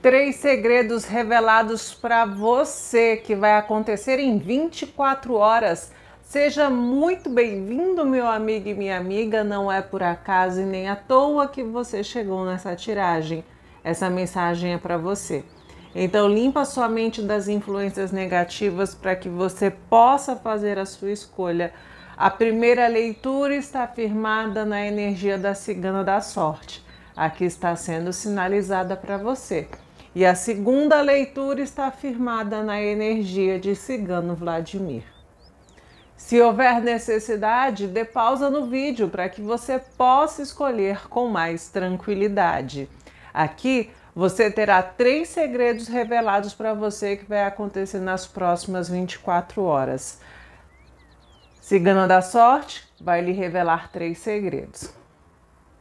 Três segredos revelados para você que vai acontecer em 24 horas. Seja muito bem-vindo, meu amigo e minha amiga. Não é por acaso e nem à toa que você chegou nessa tiragem. Essa mensagem é para você. Então limpa sua mente das influências negativas para que você possa fazer a sua escolha. A primeira leitura está firmada na energia da cigana da sorte. Aqui está sendo sinalizada para você. E a segunda leitura está firmada na energia de Cigano Vladimir. Se houver necessidade, dê pausa no vídeo para que você possa escolher com mais tranquilidade. Aqui você terá três segredos revelados para você que vai acontecer nas próximas 24 horas. Cigano da Sorte vai lhe revelar três segredos.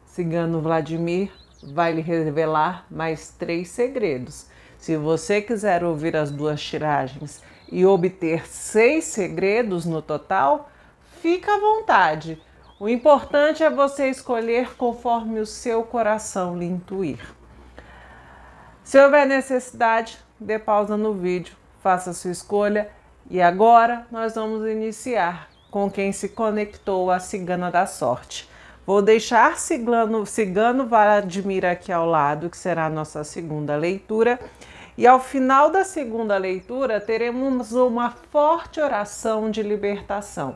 Cigano Vladimir vai lhe revelar mais três segredos. Se você quiser ouvir as duas tiragens e obter seis segredos no total, fica à vontade. O importante é você escolher conforme o seu coração lhe intuir. Se houver necessidade, dê pausa no vídeo, faça sua escolha e agora nós vamos iniciar com quem se conectou à Cigana da Sorte. Vou deixar Cigano, Cigano Vladimir aqui ao lado, que será a nossa segunda leitura. E ao final da segunda leitura, teremos uma forte oração de libertação.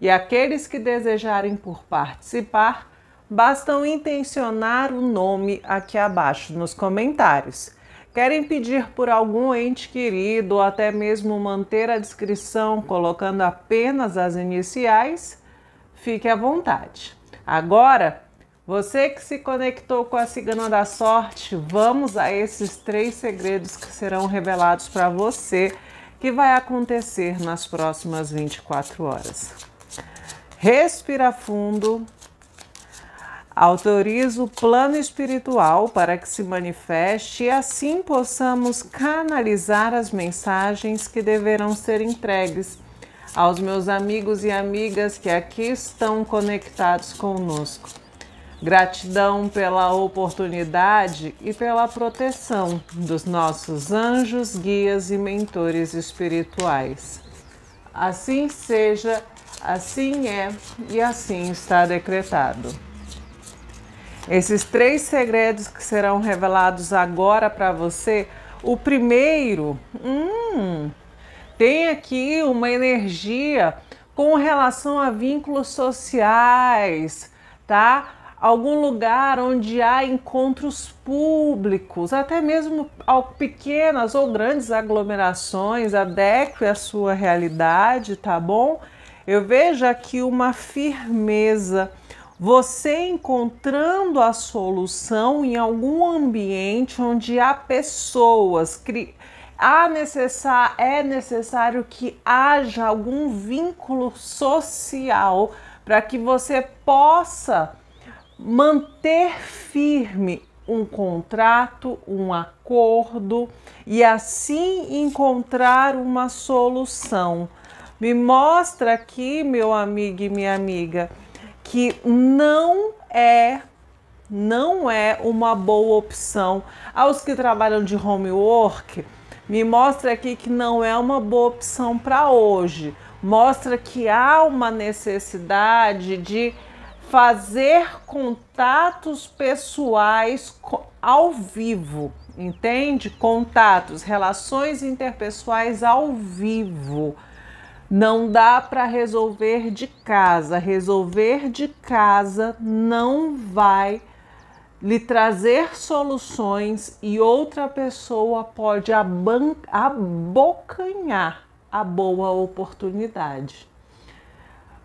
E aqueles que desejarem por participar, bastam intencionar o nome aqui abaixo nos comentários. Querem pedir por algum ente querido ou até mesmo manter a descrição colocando apenas as iniciais? Fique à vontade. Agora, você que se conectou com a Cigana da Sorte, vamos a esses três segredos que serão revelados para você que vai acontecer nas próximas 24 horas. Respira fundo. Autoriza o plano espiritual para que se manifeste e assim possamos canalizar as mensagens que deverão ser entregues aos meus amigos e amigas que aqui estão conectados conosco. Gratidão pela oportunidade e pela proteção dos nossos anjos, guias e mentores espirituais. Assim seja, assim é e assim está decretado. Esses três segredos que serão revelados agora para você, o primeiro, hum, tem aqui uma energia com relação a vínculos sociais, tá? Algum lugar onde há encontros públicos, até mesmo pequenas ou grandes aglomerações, adeque à sua realidade, tá bom? Eu vejo aqui uma firmeza, você encontrando a solução em algum ambiente onde há pessoas, há necessar, é necessário que haja algum vínculo social para que você possa manter firme um contrato, um acordo e assim encontrar uma solução. Me mostra aqui, meu amigo e minha amiga, que não é não é uma boa opção aos que trabalham de home work me mostra aqui que não é uma boa opção para hoje. Mostra que há uma necessidade de fazer contatos pessoais ao vivo, entende? Contatos, relações interpessoais ao vivo. Não dá para resolver de casa. Resolver de casa não vai resolver lhe trazer soluções e outra pessoa pode abocanhar a boa oportunidade.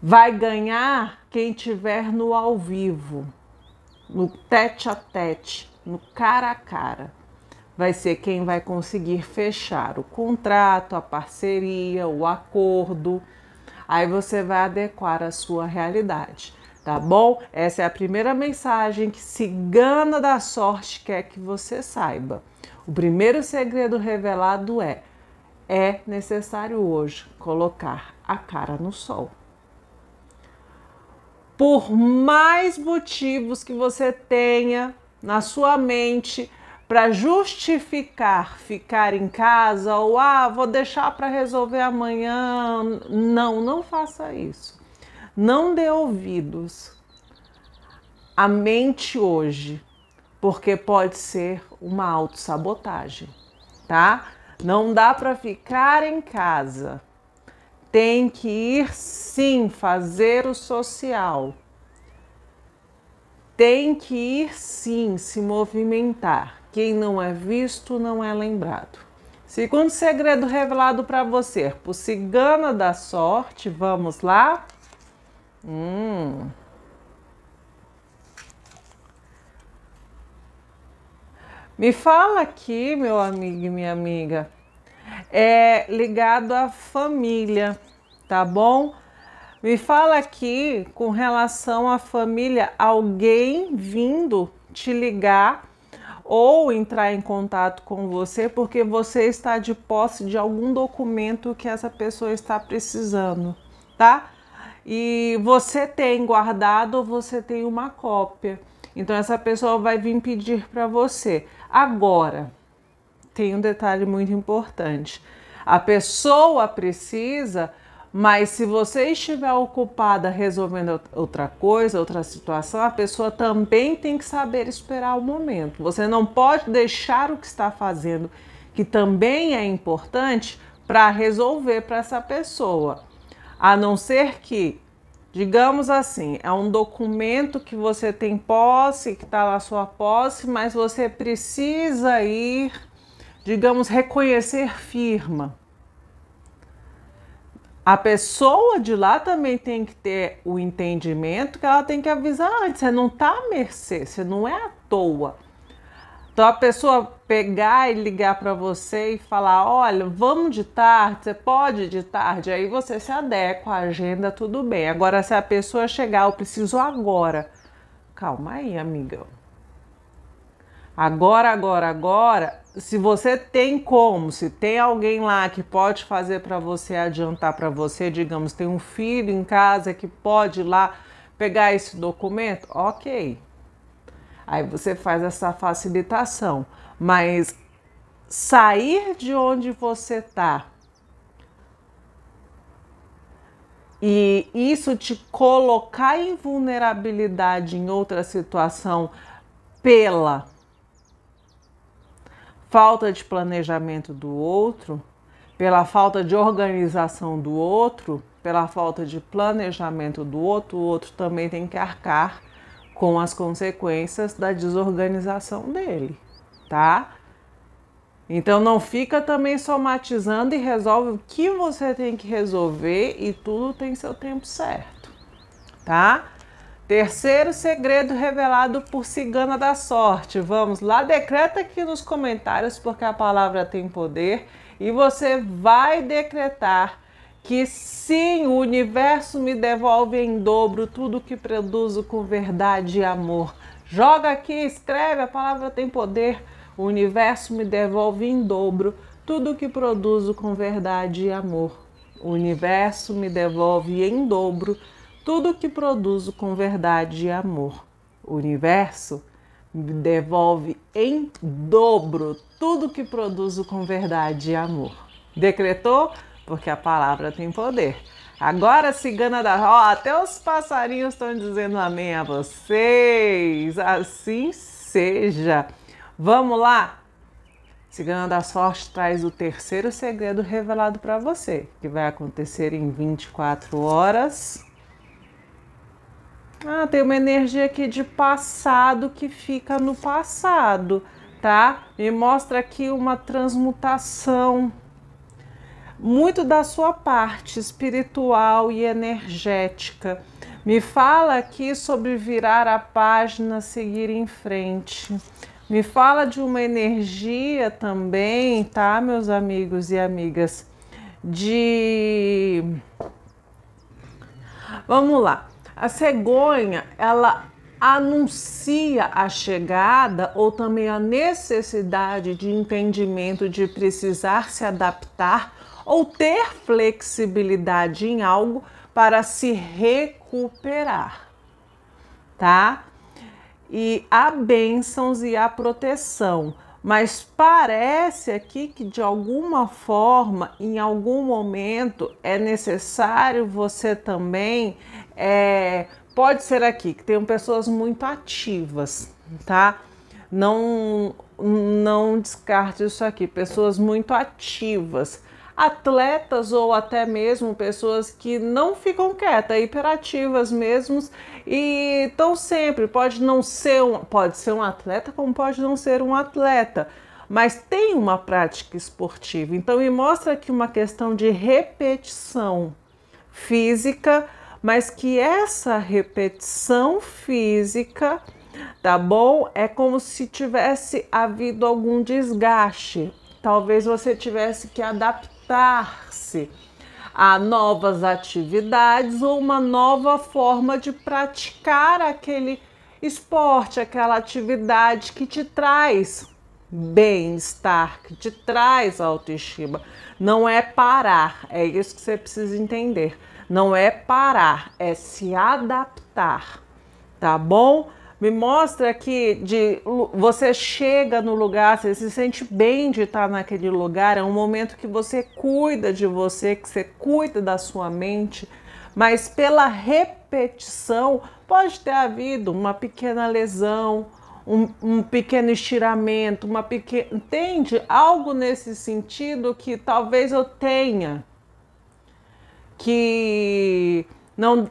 Vai ganhar quem tiver no ao vivo, no tete a tete, no cara a cara. Vai ser quem vai conseguir fechar o contrato, a parceria, o acordo. Aí você vai adequar a sua realidade tá bom? Essa é a primeira mensagem que Cigana da Sorte quer que você saiba. O primeiro segredo revelado é: é necessário hoje colocar a cara no sol. Por mais motivos que você tenha na sua mente para justificar ficar em casa ou ah, vou deixar para resolver amanhã, não, não faça isso não dê ouvidos à mente hoje, porque pode ser uma autossabotagem, tá? Não dá para ficar em casa. Tem que ir sim fazer o social. Tem que ir sim se movimentar. Quem não é visto não é lembrado. Segundo segredo revelado para você, por cigana da sorte, vamos lá? Hum. Me fala aqui, meu amigo e minha amiga, é ligado à família, tá bom? Me fala aqui com relação à família, alguém vindo te ligar ou entrar em contato com você porque você está de posse de algum documento que essa pessoa está precisando, tá? e você tem guardado ou você tem uma cópia. Então essa pessoa vai vir pedir para você. Agora, tem um detalhe muito importante. A pessoa precisa, mas se você estiver ocupada resolvendo outra coisa, outra situação, a pessoa também tem que saber esperar o momento. Você não pode deixar o que está fazendo, que também é importante, para resolver para essa pessoa a não ser que, digamos assim, é um documento que você tem posse, que está lá sua posse, mas você precisa ir, digamos, reconhecer firma. A pessoa de lá também tem que ter o entendimento que ela tem que avisar antes. Você não está à mercê, você não é à toa. Então a pessoa pegar e ligar para você e falar: olha, vamos de tarde, você pode de tarde. Aí você se adequa à agenda, tudo bem. Agora, se a pessoa chegar, eu preciso agora. Calma aí, amigão. Agora, agora, agora, se você tem como, se tem alguém lá que pode fazer para você adiantar para você, digamos, tem um filho em casa que pode ir lá pegar esse documento, ok. Aí você faz essa facilitação. Mas sair de onde você está e isso te colocar em vulnerabilidade em outra situação pela falta de planejamento do outro, pela falta de organização do outro, pela falta de planejamento do outro, o outro também tem que arcar com as consequências da desorganização dele tá? Então não fica também somatizando e resolve o que você tem que resolver e tudo tem seu tempo certo, tá? Terceiro segredo revelado por Cigana da Sorte. Vamos lá, decreta aqui nos comentários porque a palavra tem poder e você vai decretar que sim, o universo me devolve em dobro tudo que produzo com verdade e amor. Joga aqui, escreve, a palavra tem poder. O universo me devolve em dobro tudo o que produzo com verdade e amor. O universo me devolve em dobro tudo o que produzo com verdade e amor. O universo me devolve em dobro tudo o que produzo com verdade e amor. Decretou? Porque a palavra tem poder. Agora, cigana da roda, oh, até os passarinhos estão dizendo amém a vocês. Assim seja. Vamos lá? Cigana da Sorte traz o terceiro segredo revelado para você, que vai acontecer em 24 horas. Ah, tem uma energia aqui de passado que fica no passado, tá? Me mostra aqui uma transmutação muito da sua parte espiritual e energética. Me fala aqui sobre virar a página, seguir em frente. Me fala de uma energia também, tá, meus amigos e amigas? De. Vamos lá. A cegonha, ela anuncia a chegada ou também a necessidade de entendimento de precisar se adaptar ou ter flexibilidade em algo para se recuperar, tá? e há bênçãos e há proteção. Mas parece aqui que de alguma forma, em algum momento, é necessário você também. É, pode ser aqui que tenham pessoas muito ativas, tá? Não, não descarte isso aqui. Pessoas muito ativas atletas ou até mesmo pessoas que não ficam quietas, hiperativas mesmo e tão sempre, pode não ser um, pode ser um atleta, como pode não ser um atleta, mas tem uma prática esportiva. Então me mostra que uma questão de repetição física, mas que essa repetição física Tá bom? É como se tivesse havido algum desgaste, talvez você tivesse que adaptar adaptar-se a novas atividades ou uma nova forma de praticar aquele esporte, aquela atividade que te traz bem-estar, que te traz autoestima. Não é parar, é isso que você precisa entender. Não é parar, é se adaptar, tá bom? Me mostra que de, você chega no lugar, você se sente bem de estar naquele lugar, é um momento que você cuida de você, que você cuida da sua mente, mas pela repetição pode ter havido uma pequena lesão, um, um, pequeno estiramento, uma pequena. Entende? Algo nesse sentido que talvez eu tenha. Que não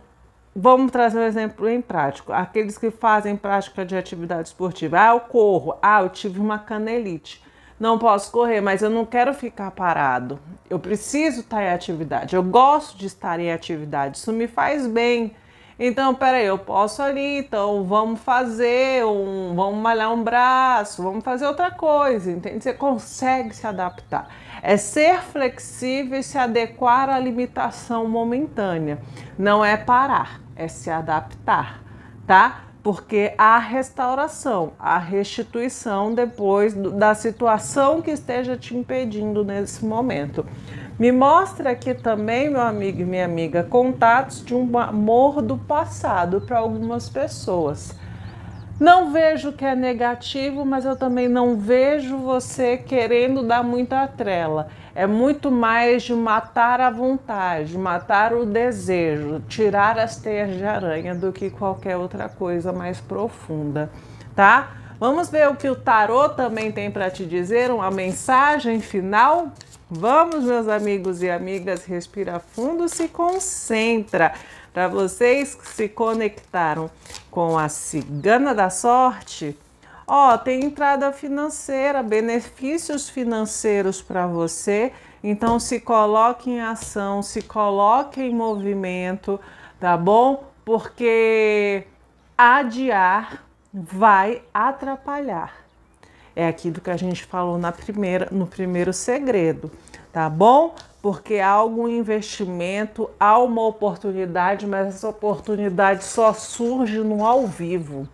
Vamos trazer um exemplo em prático. Aqueles que fazem prática de atividade esportiva. Ah, eu corro. Ah, eu tive uma canelite. Não posso correr, mas eu não quero ficar parado. Eu preciso estar em atividade. Eu gosto de estar em atividade. Isso me faz bem. Então, peraí, eu posso ali, então vamos fazer um. Vamos malhar um braço, vamos fazer outra coisa, entende? Você consegue se adaptar. É ser flexível e se adequar à limitação momentânea. Não é parar, é se adaptar, tá? Porque há restauração, há restituição depois da situação que esteja te impedindo nesse momento. Me mostra aqui também, meu amigo e minha amiga, contatos de um amor do passado para algumas pessoas. Não vejo que é negativo, mas eu também não vejo você querendo dar muita trela. É muito mais de matar a vontade, matar o desejo, tirar as teias de aranha do que qualquer outra coisa mais profunda, tá? Vamos ver o que o tarô também tem para te dizer, uma mensagem final? Vamos, meus amigos e amigas, respira fundo, se concentra. Para vocês que se conectaram com a Cigana da Sorte, ó, tem entrada financeira, benefícios financeiros para você. Então se coloque em ação, se coloque em movimento, tá bom? Porque adiar vai atrapalhar. É aquilo que a gente falou na primeira, no primeiro segredo, tá bom? porque há algum investimento, há uma oportunidade, mas essa oportunidade só surge no ao vivo.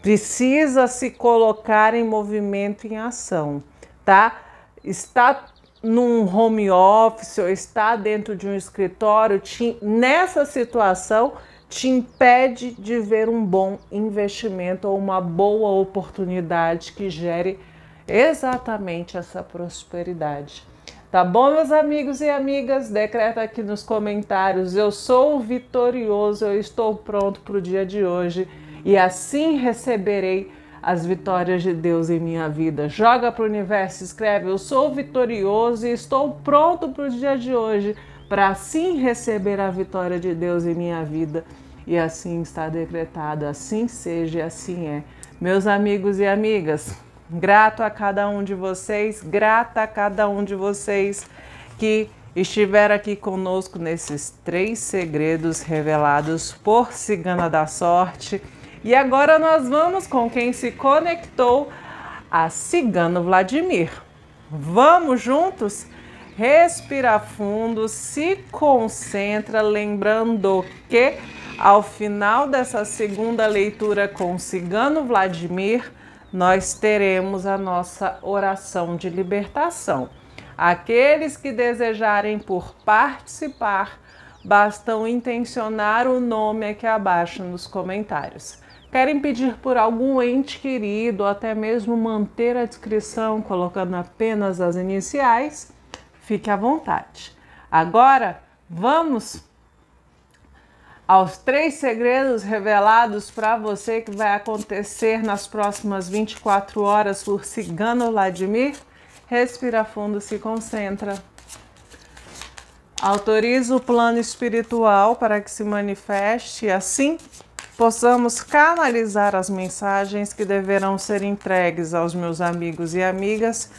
Precisa se colocar em movimento, em ação, tá? Está num home office ou está dentro de um escritório, te, nessa situação te impede de ver um bom investimento ou uma boa oportunidade que gere exatamente essa prosperidade. Tá bom, meus amigos e amigas? Decreta aqui nos comentários. Eu sou vitorioso, eu estou pronto para o dia de hoje e assim receberei as vitórias de Deus em minha vida. Joga para o universo, escreve: Eu sou vitorioso e estou pronto para o dia de hoje para assim receber a vitória de Deus em minha vida. E assim está decretado, assim seja e assim é. Meus amigos e amigas, Grato a cada um de vocês, grata a cada um de vocês que estiver aqui conosco nesses três segredos revelados por Cigana da Sorte. E agora nós vamos com quem se conectou, a Cigano Vladimir. Vamos juntos? Respira fundo, se concentra, lembrando que ao final dessa segunda leitura com Cigano Vladimir, nós teremos a nossa oração de libertação. Aqueles que desejarem por participar, bastam intencionar o nome aqui abaixo nos comentários. Querem pedir por algum ente querido, ou até mesmo manter a descrição colocando apenas as iniciais? Fique à vontade. Agora, vamos aos três segredos revelados para você que vai acontecer nas próximas 24 horas por Cigano Vladimir. Respira fundo, se concentra. Autoriza o plano espiritual para que se manifeste e assim possamos canalizar as mensagens que deverão ser entregues aos meus amigos e amigas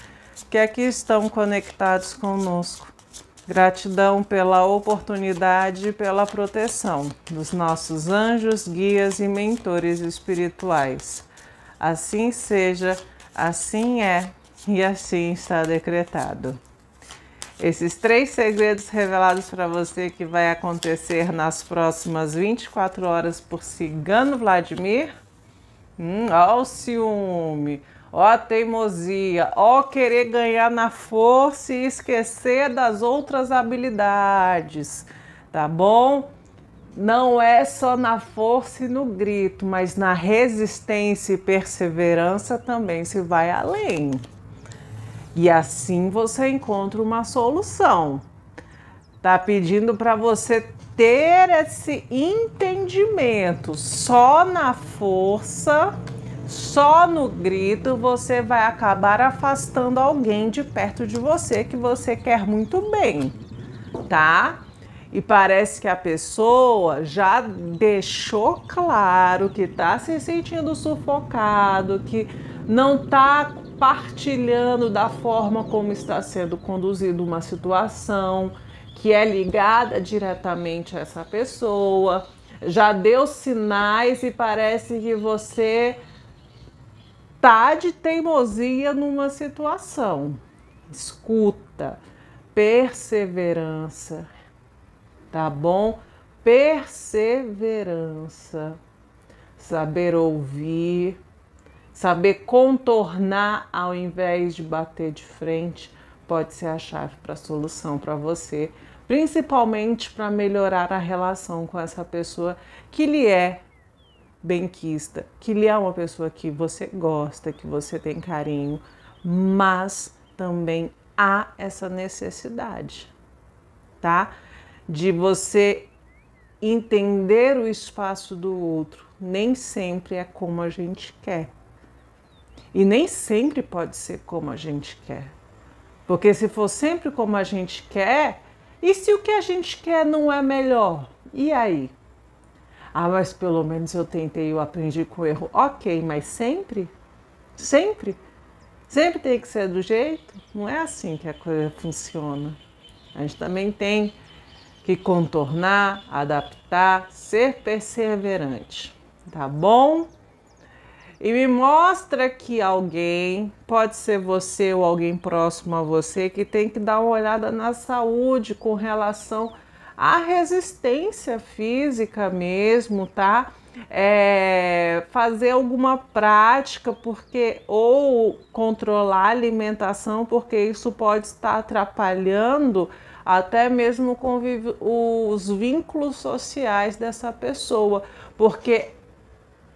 que aqui estão conectados conosco. Gratidão pela oportunidade e pela proteção dos nossos anjos, guias e mentores espirituais. Assim seja, assim é e assim está decretado. Esses três segredos revelados para você que vai acontecer nas próximas 24 horas por Cigano Vladimir. Hum, olha o ciúme, Ó a teimosia, ó querer ganhar na força e esquecer das outras habilidades, tá bom? Não é só na força e no grito, mas na resistência e perseverança também se vai além. E assim você encontra uma solução. Tá pedindo para você ter esse entendimento só na força só no grito você vai acabar afastando alguém de perto de você que você quer muito bem, tá? E parece que a pessoa já deixou claro que tá se sentindo sufocado, que não tá partilhando da forma como está sendo conduzida uma situação que é ligada diretamente a essa pessoa. Já deu sinais e parece que você tá de teimosia numa situação. Escuta, perseverança, tá bom? Perseverança, saber ouvir, saber contornar ao invés de bater de frente pode ser a chave para a solução para você, principalmente para melhorar a relação com essa pessoa que lhe é benquista, que ele é uma pessoa que você gosta, que você tem carinho, mas também há essa necessidade, tá? De você entender o espaço do outro. Nem sempre é como a gente quer. E nem sempre pode ser como a gente quer. Porque se for sempre como a gente quer, e se o que a gente quer não é melhor? E aí? Ah, mas pelo menos eu tentei, eu aprendi com o erro. Ok, mas sempre? Sempre? Sempre tem que ser do jeito? Não é assim que a coisa funciona. A gente também tem que contornar, adaptar, ser perseverante, tá bom? E me mostra que alguém, pode ser você ou alguém próximo a você, que tem que dar uma olhada na saúde com relação a a resistência física mesmo, tá? É, fazer alguma prática, porque ou controlar a alimentação, porque isso pode estar atrapalhando até mesmo os vínculos sociais dessa pessoa, porque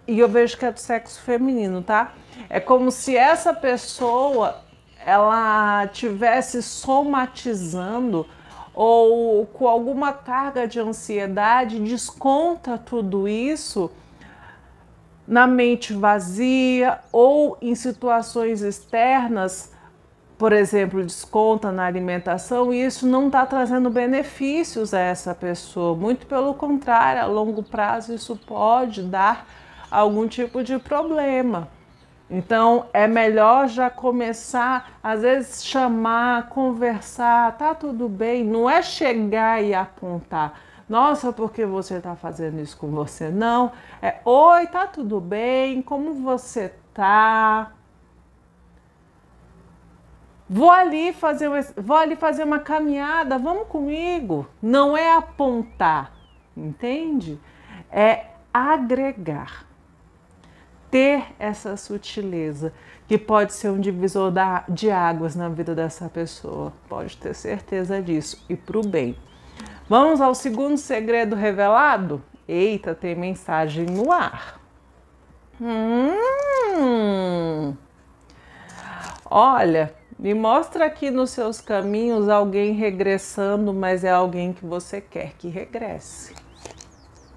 e eu vejo que é do sexo feminino, tá? É como se essa pessoa ela tivesse somatizando ou com alguma carga de ansiedade, desconta tudo isso na mente vazia ou em situações externas, por exemplo, desconta na alimentação, e isso não está trazendo benefícios a essa pessoa. Muito pelo contrário, a longo prazo isso pode dar algum tipo de problema. Então é melhor já começar, às vezes, chamar, conversar, tá tudo bem, não é chegar e apontar. Nossa, por que você está fazendo isso com você? Não, é oi, tá tudo bem? Como você tá? Vou ali fazer uma, vou ali fazer uma caminhada, vamos comigo. Não é apontar, entende? É agregar ter essa sutileza, que pode ser um divisor da, de águas na vida dessa pessoa, pode ter certeza disso, e para o bem. Vamos ao segundo segredo revelado? Eita, tem mensagem no ar. Hum. Olha, me mostra aqui nos seus caminhos alguém regressando, mas é alguém que você quer que regresse,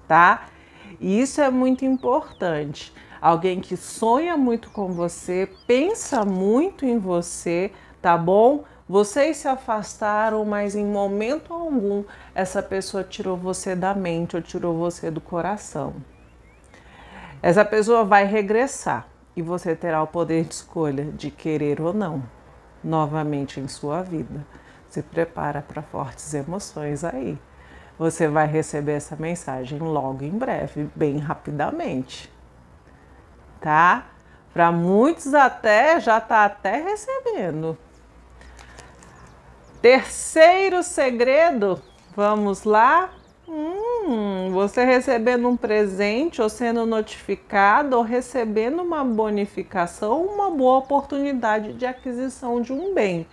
tá? E isso é muito importante alguém que sonha muito com você, pensa muito em você, tá bom? Vocês se afastaram, mas em momento algum essa pessoa tirou você da mente ou tirou você do coração. Essa pessoa vai regressar e você terá o poder de escolha de querer ou não novamente em sua vida. Se prepara para fortes emoções aí. Você vai receber essa mensagem logo em breve, bem rapidamente tá? Para muitos até já está até recebendo. Terceiro segredo, vamos lá. Hum, você recebendo um presente ou sendo notificado ou recebendo uma bonificação, uma boa oportunidade de aquisição de um bem.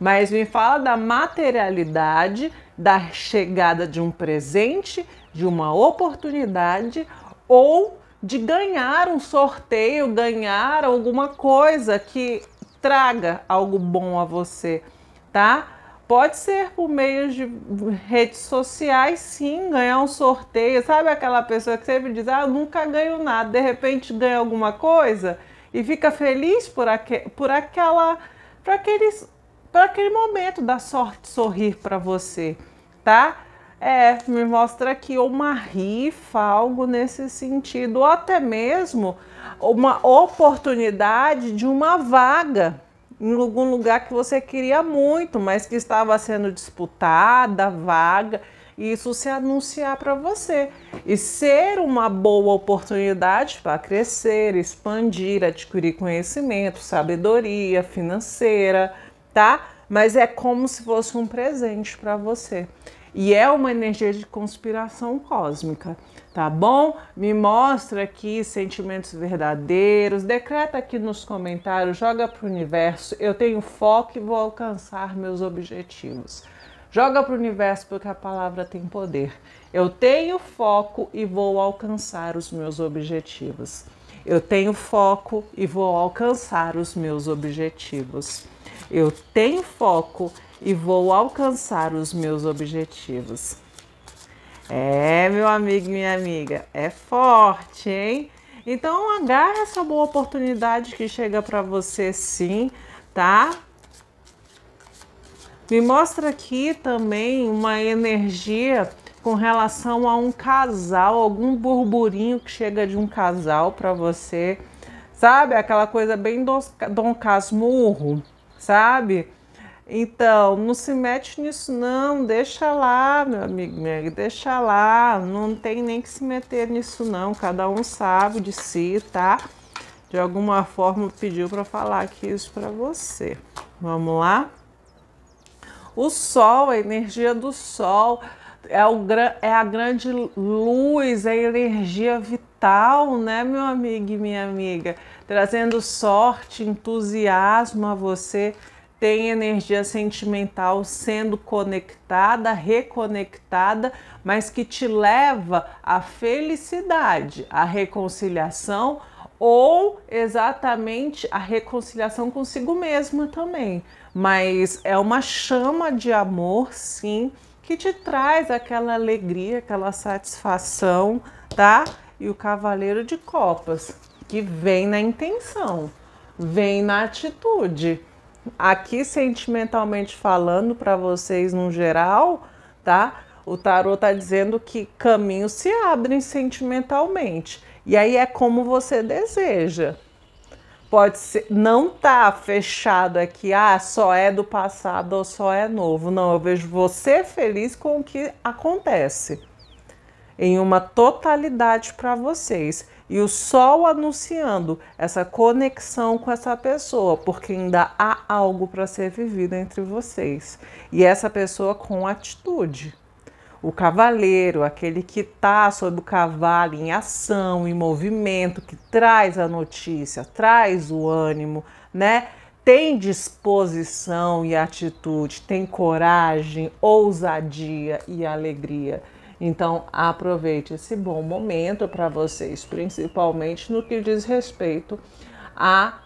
Mas me fala da materialidade, da chegada de um presente, de uma oportunidade ou de ganhar um sorteio, ganhar alguma coisa que traga algo bom a você, tá? Pode ser por meio de redes sociais, sim, ganhar um sorteio. Sabe aquela pessoa que sempre diz, ah, nunca ganho nada, de repente ganha alguma coisa e fica feliz por, aque, por aquela, por aqueles, por aquele momento da sorte sorrir para você, tá? É, me mostra aqui uma rifa, algo nesse sentido, ou até mesmo uma oportunidade de uma vaga em algum lugar que você queria muito, mas que estava sendo disputada, vaga, e isso se anunciar para você. E ser uma boa oportunidade para crescer, expandir, adquirir conhecimento, sabedoria financeira, tá? Mas é como se fosse um presente para você. E é uma energia de conspiração cósmica, tá bom? Me mostra aqui sentimentos verdadeiros, decreta aqui nos comentários, joga para o universo. Eu tenho foco e vou alcançar meus objetivos. Joga para o universo porque a palavra tem poder. Eu tenho foco e vou alcançar os meus objetivos. Eu tenho foco e vou alcançar os meus objetivos. Eu tenho foco e vou alcançar os meus objetivos. É, meu amigo e minha amiga, é forte, hein? Então agarre essa boa oportunidade que chega para você sim, tá? Me mostra aqui também uma energia com relação a um casal, algum burburinho que chega de um casal para você, sabe? Aquela coisa bem Dom Casmurro, sabe? Então, não se mete nisso, não. Deixa lá, meu amigo, amiga deixa lá. Não tem nem que se meter nisso, não. Cada um sabe de si, tá? De alguma forma pediu para falar aqui isso para você. Vamos lá? O sol, a energia do sol, é, o, é a grande luz, é a energia vital, né, meu amigo e minha amiga? Trazendo sorte, entusiasmo a você tem energia sentimental sendo conectada, reconectada, mas que te leva à felicidade, à reconciliação ou exatamente a reconciliação consigo mesma também. Mas é uma chama de amor, sim, que te traz aquela alegria, aquela satisfação, tá? E o cavaleiro de copas, que vem na intenção, vem na atitude aqui sentimentalmente falando para vocês no geral, tá? O tarot está dizendo que caminhos se abrem sentimentalmente. E aí é como você deseja. Pode ser, não tá fechado aqui, ah, só é do passado ou só é novo. Não, eu vejo você feliz com o que acontece em uma totalidade para vocês. E o sol anunciando essa conexão com essa pessoa, porque ainda há algo para ser vivido entre vocês. E essa pessoa com atitude. O cavaleiro, aquele que está sobre o cavalo em ação, em movimento, que traz a notícia, traz o ânimo, né? tem disposição e atitude, tem coragem, ousadia e alegria. Então, aproveite esse bom momento para vocês, principalmente no que diz respeito a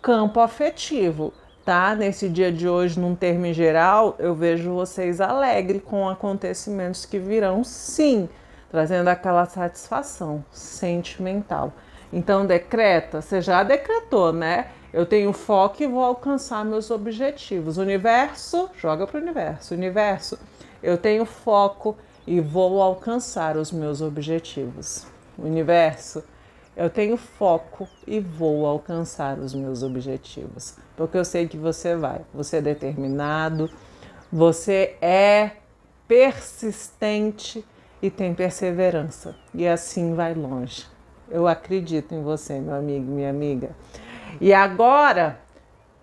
campo afetivo, tá? Nesse dia de hoje, num termo geral, eu vejo vocês alegre com acontecimentos que virão, sim, trazendo aquela satisfação sentimental. Então, decreta, você já decretou, né? Eu tenho foco e vou alcançar meus objetivos. Universo, joga para o universo. Universo, eu tenho foco e vou alcançar os meus objetivos. Universo, eu tenho foco e vou alcançar os meus objetivos, porque eu sei que você vai. Você é determinado, você é persistente e tem perseverança, e assim vai longe. Eu acredito em você, meu amigo, minha amiga. E agora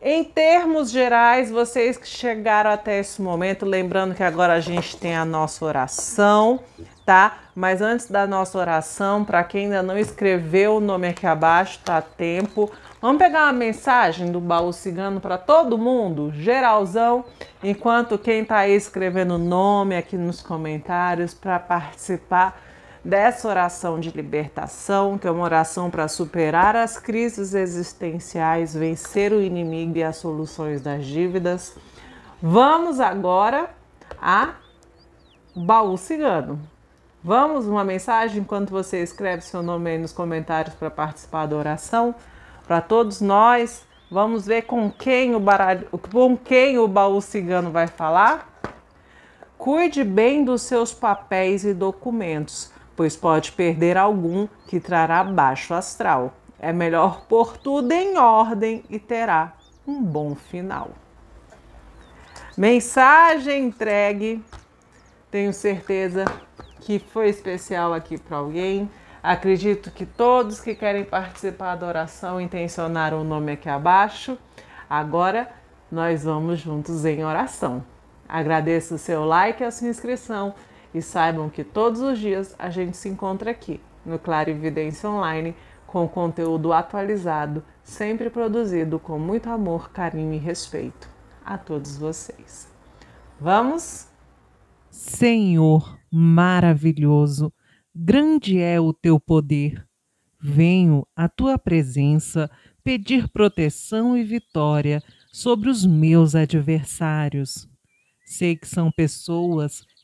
em termos gerais, vocês que chegaram até esse momento, lembrando que agora a gente tem a nossa oração, tá? Mas antes da nossa oração, para quem ainda não escreveu o nome aqui abaixo, tá tempo. Vamos pegar uma mensagem do baú cigano para todo mundo, geralzão, enquanto quem tá aí escrevendo o nome aqui nos comentários para participar dessa oração de libertação, que é uma oração para superar as crises existenciais, vencer o inimigo e as soluções das dívidas. Vamos agora a Baú Cigano. Vamos uma mensagem enquanto você escreve seu nome aí nos comentários para participar da oração. Para todos nós, vamos ver com quem o baralho, com quem o baú cigano vai falar. Cuide bem dos seus papéis e documentos pois pode perder algum que trará baixo astral. É melhor pôr tudo em ordem e terá um bom final. Mensagem entregue. Tenho certeza que foi especial aqui para alguém. Acredito que todos que querem participar da oração intencionaram o nome aqui abaixo. Agora nós vamos juntos em oração. Agradeço o seu like e a sua inscrição. E saibam que todos os dias a gente se encontra aqui, no Claro Evidência Online, com conteúdo atualizado, sempre produzido com muito amor, carinho e respeito a todos vocês. Vamos? Senhor maravilhoso, grande é o teu poder. Venho à tua presença pedir proteção e vitória sobre os meus adversários. Sei que são pessoas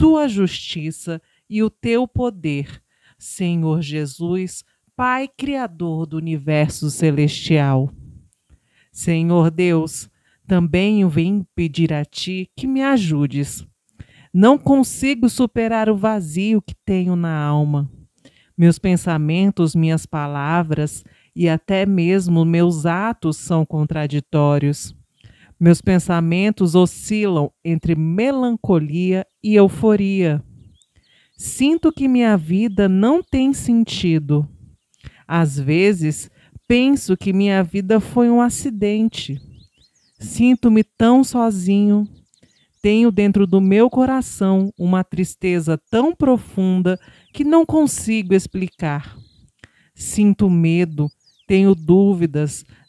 tua justiça e o teu poder. Senhor Jesus, Pai Criador do universo celestial. Senhor Deus, também eu vim pedir a Ti que me ajudes. Não consigo superar o vazio que tenho na alma. Meus pensamentos, minhas palavras e até mesmo meus atos são contraditórios. Meus pensamentos oscilam entre melancolia e euforia. Sinto que minha vida não tem sentido. Às vezes, penso que minha vida foi um acidente. Sinto-me tão sozinho. Tenho dentro do meu coração uma tristeza tão profunda que não consigo explicar. Sinto medo, tenho dúvidas,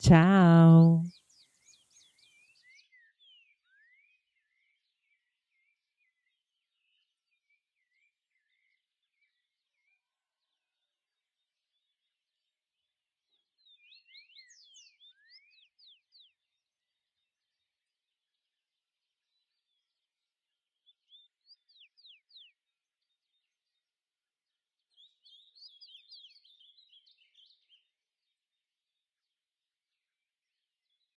Tchau!